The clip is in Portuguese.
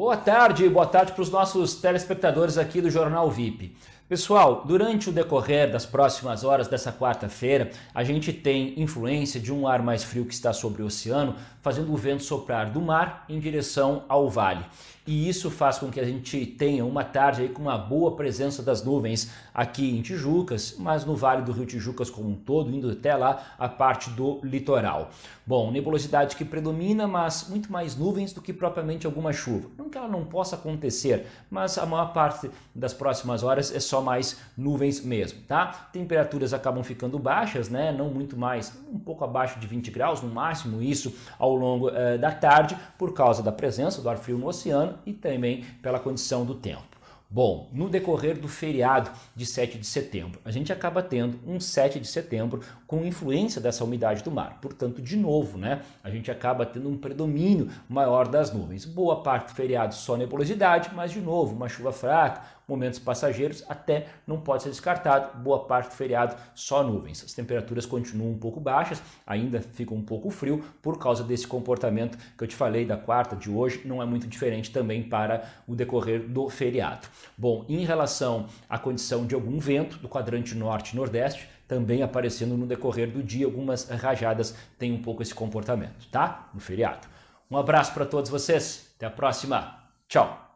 Boa tarde, boa tarde para os nossos telespectadores aqui do Jornal VIP. Pessoal, durante o decorrer das próximas horas dessa quarta-feira, a gente tem influência de um ar mais frio que está sobre o oceano, fazendo o vento soprar do mar em direção ao vale. E isso faz com que a gente tenha uma tarde com uma boa presença das nuvens aqui em Tijucas, mas no vale do Rio Tijucas como um todo, indo até lá a parte do litoral. Bom, nebulosidade que predomina, mas muito mais nuvens do que propriamente alguma chuva. Não que ela não possa acontecer, mas a maior parte das próximas horas é só mais nuvens mesmo, tá? Temperaturas acabam ficando baixas, né? Não muito mais, um pouco abaixo de 20 graus, no máximo isso ao longo eh, da tarde, por causa da presença do ar frio no oceano e também pela condição do tempo. Bom, no decorrer do feriado de 7 de setembro, a gente acaba tendo um 7 de setembro com influência dessa umidade do mar. Portanto, de novo, né, a gente acaba tendo um predomínio maior das nuvens. Boa parte do feriado só nebulosidade, mas de novo, uma chuva fraca, momentos passageiros, até não pode ser descartado. Boa parte do feriado só nuvens. As temperaturas continuam um pouco baixas, ainda fica um pouco frio por causa desse comportamento que eu te falei da quarta de hoje, não é muito diferente também para o decorrer do feriado. Bom, em relação à condição de algum vento do quadrante norte e nordeste, também aparecendo no decorrer do dia, algumas rajadas têm um pouco esse comportamento, tá? No feriado. Um abraço para todos vocês, até a próxima. Tchau!